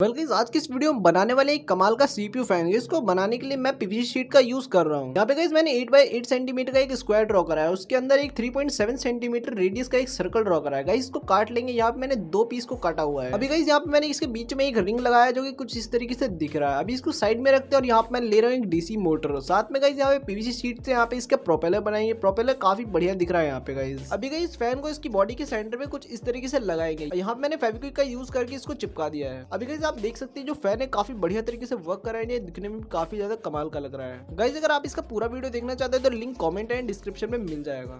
बल्कि आज की इस वीडियो में बनाने वाले एक कमाल का सीपीयू फैन है इसको बनाने के लिए मैं पीवीसी शीट का यूज कर रहा हूँ यहाँ पे गई मैंने 8 बाई 8 सेंटीमीटर का एक स्क्वायर ड्रॉ करा है उसके अंदर एक 3.7 सेंटीमीटर रेडियस का एक सर्कल ड्रॉ करा है इसको काट लेंगे यहाँ पे मैंने दो पीस को काटा हुआ है अभी गई यहाँ पे मैंने इसके बीच में एक रिंग लगाया जो की कुछ इस तरीके से दिख रहा है अभी इसको साइड में रखते हैं और यहाँ पे मैं ले रहा हूँ एक डीसी मोटर साथ में गई यहाँ पे पीवीसी शीट से यहाँ पे इसका प्रोपेलर बनाएंगे प्रोपेलर काफी बढ़िया दिख रहा है यहाँ पे गई अभी गई इस फैन को इसकी बॉडी के सेंटर में कुछ इस तरीके से लगाएंगे यहाँ पे मैंने फेविक्विक का यूज करके इसको चिपका दिया है अभी गई आप देख सकते हैं जो फैन है काफी बढ़िया तरीके से वर्क कर रहे हैं दिखने में काफी ज्यादा कमाल का लग रहा है गाइज अगर आप इसका पूरा वीडियो देखना चाहते हैं तो लिंक कॉमेंट एंड डिस्क्रिप्शन में मिल जाएगा